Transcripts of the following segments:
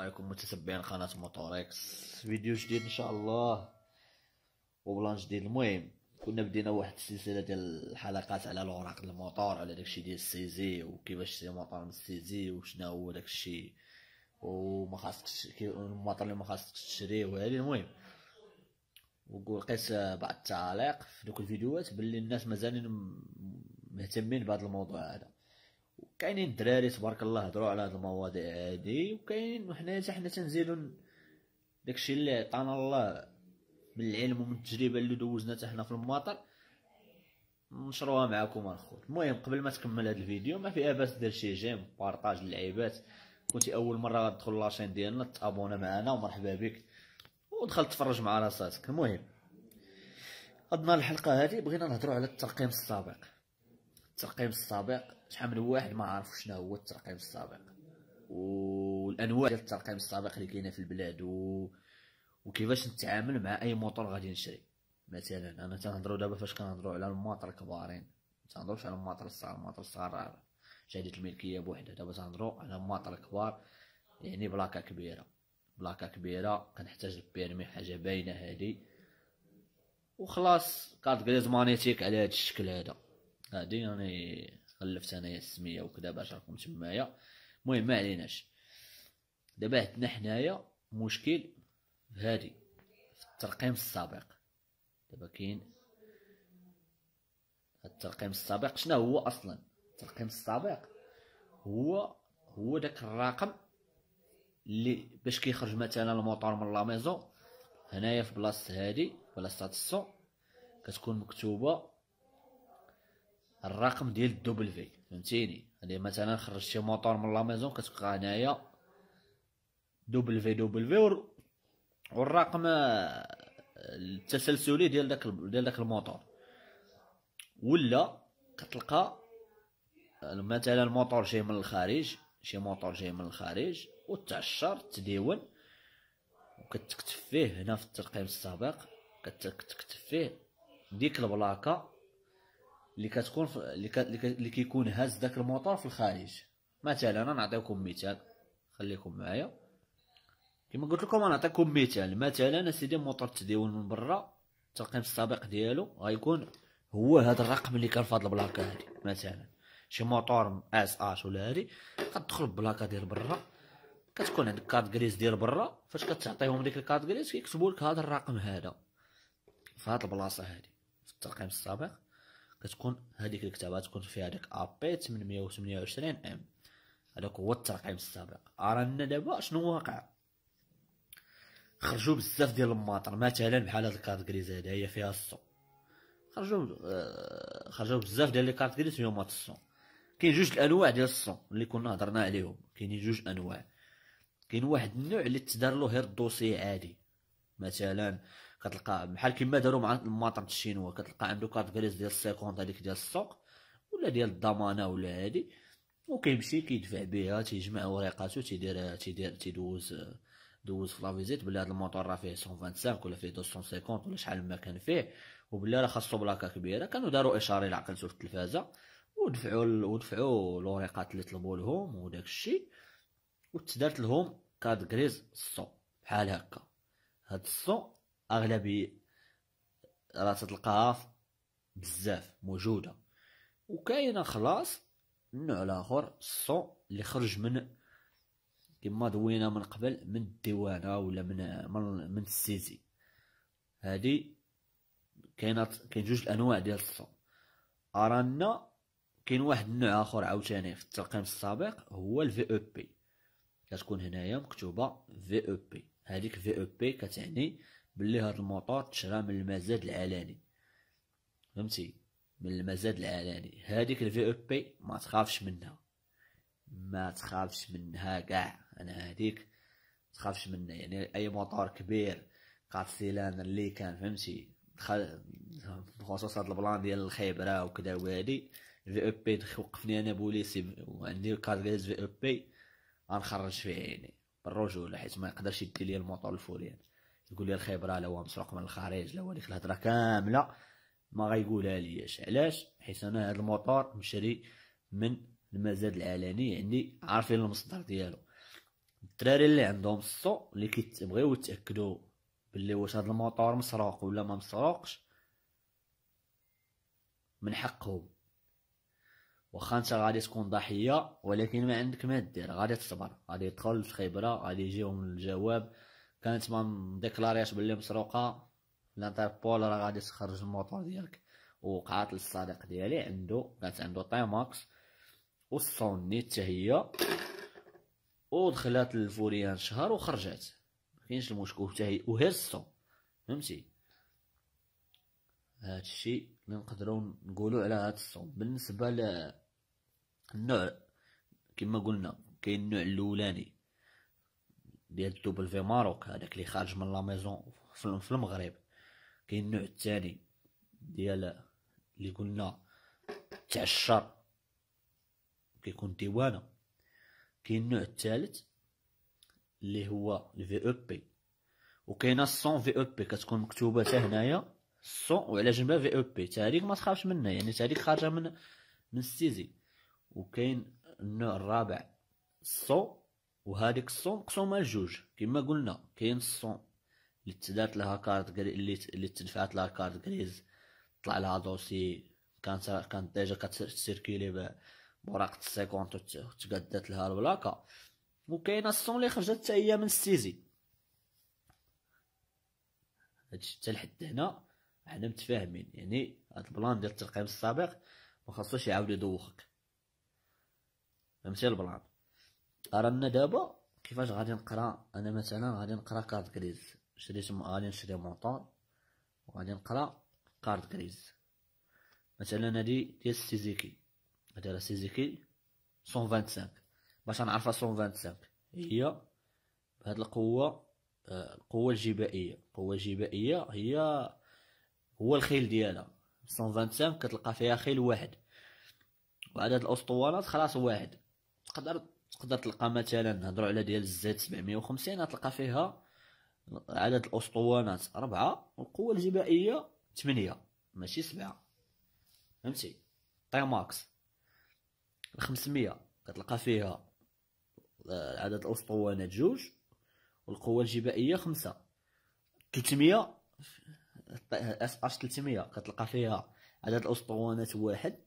رايكم متتبعين قناه موتوريكس فيديو جديد ان شاء الله وبلان جديد المهم كنا بدينا واحد السلسله ديال الحلقات على الوراق الموتور على داكشي ديال السيزي وكيفاش سي موطور من السيزي وشنو هو داكشي وما خاصكش الموطور اللي ما خاصكش تشريه وهذه المهم ولقيت بعض التعاليق في دوك الفيديوهات باللي الناس مازالين مهتمين بهذا الموضوع هذا كاينين الدراري تبارك الله هضروا على هاد المواضيع هادي وكاين وحنا حنا تنزيدو داكشي اللي عطانا الله من العلم ومن التجربه اللي دوزنا حتى حنا في المطر نشروها معكم الخوت المهم قبل ما تكمل هذا الفيديو ما فيها باس دير شي جيم بارطاج للعيبات كنتي اول مره غتدخل لاشين ديالنا تابونا معنا ومرحبا بك ودخل تفرج مع راساتك المهم عندنا الحلقه هذه بغينا نهضروا على الترقيم السابق الترقيم السابق شحال من واحد ما عارف شنو هو الترقيم السابق والانواع ديال الترقيم السابق اللي كاينه في البلاد و... وكيفاش نتعامل مع اي موطور غادي نشري مثلا انا تنهضروا دابا فاش كنهضروا على المواطر الكبارين تنهضروش على المواطر الصغار المواطر الصغار راه شهاده الملكيه بوحدها دابا تنهضروا على المواطر الكبار يعني بلاكه كبيره بلاكه كبيره كنحتاج البيرمي حاجه باينه هذه وخلاص كارت غريزمانيتيك على هذا الشكل هذا هادي راني خلفت انايا السميه وكذا باش راكم تمايا المهم ما عليناش دابا عندنا حنايا مشكل هادي في الترقيم السابق دابا كاين الترقيم السابق شنو هو اصلا الترقيم السابق هو هو داك الرقم اللي باش كيخرج مثلا الموطور من لا ميزون هنايا في بلاصه هادي بلاصه الصو كتكون مكتوبه الرقم ديال الدوبل في فهمتيني يعني مثلا خرجت شي موطور من لاميزون كتبقى هنايا دوبل في دوبل في والرقم آه، التسلسلي ديال داك ديال داك الموطور ولا كتلقى آه، مثلا الموطور جاي من الخارج شي موطور جاي من الخارج وتعشر تديون وكتكتب فيه هنا في الترقيم السابق كتكتب فيه ديك البلاكه اللي كتكون ف... اللي, اللي كيكون هاز داك الموطور في الخارج مثلا انا نعطيكم مثال خليكم معايا كما قلت لكم انا نعطيكم مثال مثلا اسيدي موطور التداول من برا الترقيم السابق ديالو غيكون هو هذا الرقم اللي كان في هاد البلاكه هادي مثلا شي موطور اس اش ولا هادي كتدخل البلاكا ديال برا كتكون عندك كارت غريز ديال برا فاش كتعطيهم ديك الكارت غريز كيكتبوا لك هذا الرقم هذا في هاد البلاصه هادي في الترقيم السابق كتكون هذيك الكتابه تكون فيها داك ابي 828 ام هذاك هو الترقيم السابق ارانا دابا شنو واقع خرجوا بزاف ديال الماطر مثلا بحال هاد الكارت كريز هذه هي فيها الصو خرجوا آه، خرجوا بزاف ديال لي كارت كريز فيهم هاد الصو كاين جوج الانواع ديال الصو اللي كنا هضرنا عليهم كاينين جوج انواع كاين واحد النوع اللي تدار له غير الدوسي عادي مثلا كتلقى بحال كما داروا مع المواطن الشينوا كتلقى عنده كارت غريز ديال السيكوند هذيك ديال السوق ولا ديال الضمانه ولا هادي وكيمشي كيدفع بها تيجمع وريقاتو تيدير تيدير تيدوز دوز في لافيزيت بلي هاد الموطور راه فيه 125 ولا فيه 250 ولا شحال ما كان فيه وبلي راه خاصو بلاكا كبيره كانوا داروا اشاره لعقلتو في التلفازه ودفعوا ودفعوا الوريقات اللي طلبوا لهم وداك الشيء وتدارت لهم كاد غريز الصو بحال هكا هاد الصو اغلبي راه القاف بزاف موجوده وكاينه خلاص النوع الاخر الصو اللي خرج من كما دوينا من قبل من الديوانه ولا من من, من السيزي هادي كاينه كاين جوج الانواع ديال الصو ارانا كاين واحد النوع اخر عاوتاني في التلقيم السابق هو الفي او بي e كتكون هنايا مكتوبه في او بي هذيك في او بي كتعني بلي هاد الموطور تشرا من المزاد العلاني فهمتي من المزاد العلاني هذيك الفي او بي ما تخافش منها ما تخافش منها كاع انا هذيك تخافش منها يعني اي موطور كبير قاعد السيلان اللي كان فهمتي دخل بخصوص هاد البلان ديال الخيبره وكذا وهادي في او بي وقفني انا بوليسي وعندي ديال في او بي غنخرج فيه عيني بالرجوله حيت ما يقدرش يدي لي الموطور الفوري يعني. يقول لي الخبره لو مسروق من الخارج لو هذيك الهضره كامله ما غايقولها ليش علاش حيت انا هذا الموتور مشري من المزاد العلني يعني عارفين المصدر ديالو الدراري اللي عندهم الصو اللي كيتبغيو يتاكدوا باللي واش هذا الموتور مسروق ولا ما مسروقش من حقهم واخا انت غادي تكون ضحيه ولكن ما عندك ما دير غادي تصبر غادي تدخل الخبره غادي يجيهم الجواب كانت ما مديكلارياش بلي مسروقه الانتربول راه غادي تخرج الموطور ديالك وقعت للصديق ديالي عنده كانت عنده تايماكس وصوني حتى هي ودخلات للفوريان شهر وخرجات ما كاينش المشكل حتى هي وهي الصون فهمتي هادشي اللي نقدروا نقولوا على هاد الصون بالنسبه للنوع كما قلنا كاين النوع الاولاني ديال دوبل في ماروك هذاك اللي خارج من لا ميزون في المغرب كاين النوع الثاني ديال اللي قلنا تاع الشر كيكون ديوانه كاين النوع الثالث اللي هو الفي او بي وكاينه الصون في او بي كتكون مكتوبه حتى هنايا الصون وعلى جنبها في او e بي تاريخ ما تخافش منها يعني تاريخ خارجه من من السيزي وكاين النوع الرابع الصون وهاديك الصون قسومها لجوج كما قلنا كاين الصون اللي تدارت لها كارت اللي اللي تدفعت لها كارت غريز طلع لها دوسي كانت كانت ديجا كتسيركيلي بوراقة السيكونت وتقدات لها البلاكة وكاين الصون اللي خرجت حتى هي من السيزي هادشي حتى لحد هنا حنا متفاهمين يعني هاد البلان ديال الترقيم السابق ما يعاود يدوخك فهمتي البلان أرى أنا دابا كيفاش غادي نقرا أنا مثلا غادي نقرا كارد كريز شريت غادي نشري موطور وغادي نقرا كارد كريز مثلا هادي ديال سيزيكي هادي راه سيزيكي 125 باش نعرفها 125 هي بهاد القوة آه، القوة الجبائية القوة الجبائية هي هو الخيل ديالها 125 كتلقى فيها خيل واحد وعدد الاسطوانات خلاص واحد تقدر تقدر تلقى مثلا نهضروا على ديال الزيت 750 غتلقى فيها عدد الاسطوانات 4 والقوة الجبائية 8 ماشي سبعة فهمتي طي ماكس الخمسمية كتلقى فيها آه، عدد الاسطوانات جوج والقوة الجبائية خمسة 300 اس اش 300 كتلقى فيها عدد الاسطوانات واحد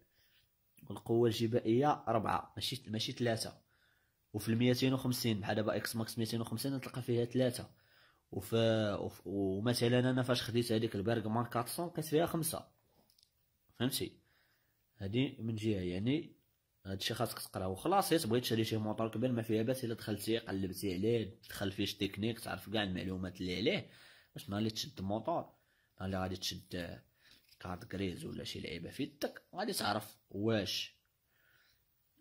والقوة الجبائية 4 ماشي ماشي 3 وفي ال 250 بحال دابا اكس ماكس 250 تلقى فيها ثلاثة وف... ومثلا انا فاش خديت هذيك البرغ مان 400 لقيت فيها خمسة فهمتي هادي من جهة يعني هادشي خاصك تقراه وخلاص تبغي تشري شي موطور كبير ما فيها باس الا دخلتي قلبتي عليه دخل فيه شي تكنيك تعرف كاع المعلومات اللي عليه باش نهار اللي تشد الموطور نهار اللي غادي تشد كارت كريز ولا شي لعيبه في يدك غادي تعرف واش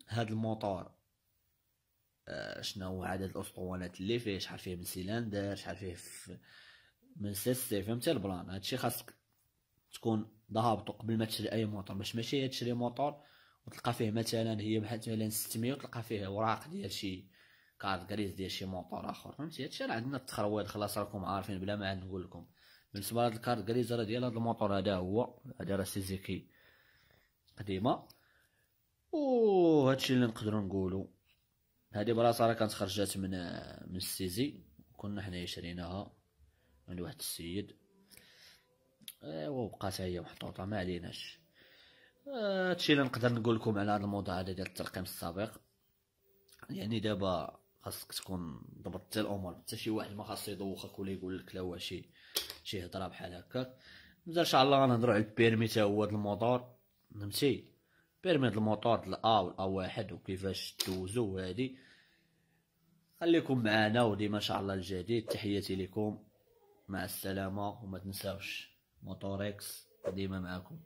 هاد الموطور آه، شنو هو عدد الاسطوانات اللي فيه شحال فيه من سيلندر شحال فيه من سيستي فهمتي البلان هادشي خاصك تكون ضابط قبل ما تشري اي موطور باش ماشي تشري موطور وتلقى فيه مثلا هي بحال مثلا 600 وتلقى فيه اوراق ديال شي كارت كريز ديال شي موطور اخر فهمتي هادشي راه عندنا التخرويض خلاص راكم عارفين بلا ما نقول لكم بالنسبه لهاد الكارت كريز راه ديال هاد الموطور هذا هو هذا راه سيزيكي قديمه وهادشي اللي نقدروا نقولوا هذه براسه راه كانت خرجات من من السيزي كنا حنايا شريناها من واحد السيد ايوا آه، بقات هي محطوطه ما عليناش آه، هادشي اللي نقدر نقول لكم على هذا الموضوع هذا ديال الترقيم السابق يعني دابا خاصك تكون ضبطتي الامور حتى شي واحد ما خاصو يدوخك ولا يقول لك لا هو شي شي هضره بحال هكاك مازال ان شاء الله غنهضروا على البيرمي تا هو هذا الموضوع فهمتي بيرميت الموتور ديال الأ والأ واحد وكيفاش دوزو هادي خليكم معنا وديما ان شاء الله الجديد تحياتي لكم مع السلامه وما تنساوش موتوريكس ديما معكم